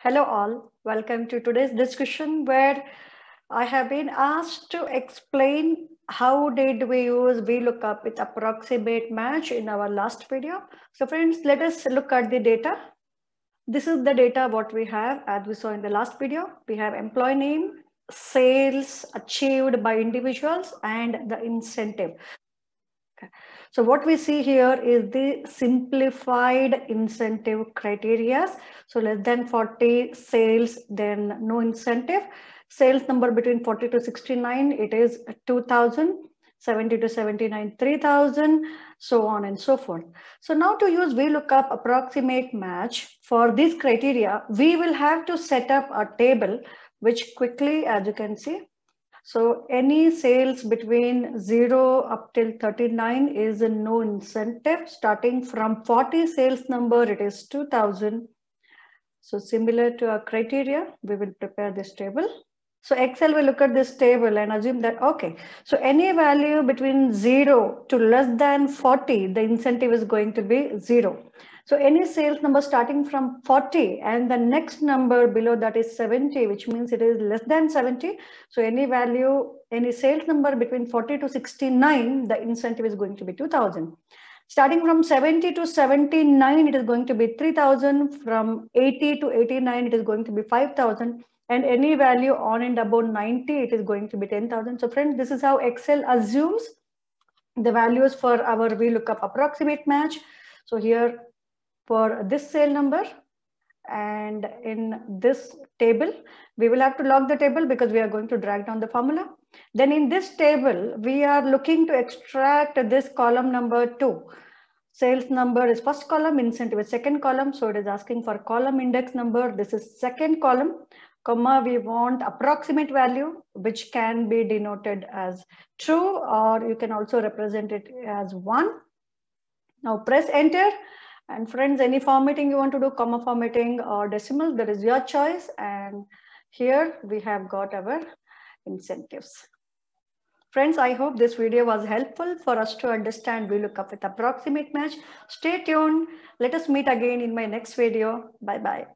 Hello all, welcome to today's discussion where I have been asked to explain how did we use VLOOKUP with approximate match in our last video. So friends, let us look at the data. This is the data what we have as we saw in the last video. We have employee name, sales achieved by individuals and the incentive. Okay. So what we see here is the simplified incentive criteria. So less than 40 sales, then no incentive. Sales number between 40 to 69, it is 2,000. 70 to 79, 3,000, so on and so forth. So now to use VLOOKUP approximate match for this criteria, we will have to set up a table, which quickly, as you can see, so any sales between 0 up till 39 is a no incentive. Starting from 40 sales number, it is 2000. So similar to our criteria, we will prepare this table. So Excel will look at this table and assume that, okay, so any value between zero to less than 40, the incentive is going to be zero. So any sales number starting from 40 and the next number below that is 70, which means it is less than 70. So any value, any sales number between 40 to 69, the incentive is going to be 2000. Starting from 70 to 79, it is going to be 3,000. From 80 to 89, it is going to be 5,000. And any value on and above 90, it is going to be 10,000. So friends, this is how Excel assumes the values for our VLOOKUP approximate match. So here for this sale number, and in this table, we will have to log the table because we are going to drag down the formula. Then in this table, we are looking to extract this column number two. Sales number is first column, incentive is second column. So it is asking for column index number. This is second column, comma, we want approximate value, which can be denoted as true, or you can also represent it as one. Now press enter and friends, any formatting you want to do, comma formatting or decimal, that is your choice. And here we have got our incentives. Friends, I hope this video was helpful for us to understand VLOOKUP with approximate match. Stay tuned. Let us meet again in my next video. Bye-bye.